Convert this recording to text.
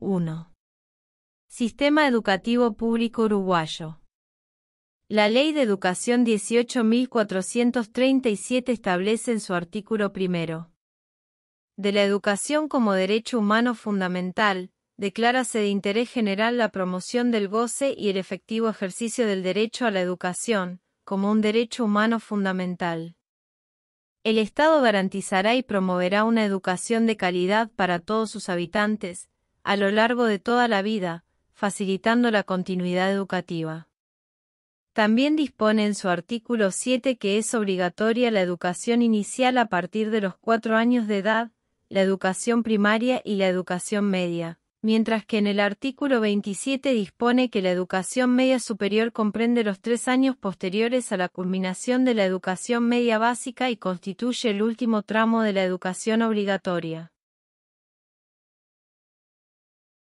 1. Sistema Educativo Público Uruguayo. La Ley de Educación 18.437 establece en su artículo primero. De la educación como derecho humano fundamental, declárase de interés general la promoción del goce y el efectivo ejercicio del derecho a la educación, como un derecho humano fundamental. El Estado garantizará y promoverá una educación de calidad para todos sus habitantes, a lo largo de toda la vida, facilitando la continuidad educativa. También dispone en su artículo 7 que es obligatoria la educación inicial a partir de los cuatro años de edad, la educación primaria y la educación media, mientras que en el artículo 27 dispone que la educación media superior comprende los tres años posteriores a la culminación de la educación media básica y constituye el último tramo de la educación obligatoria.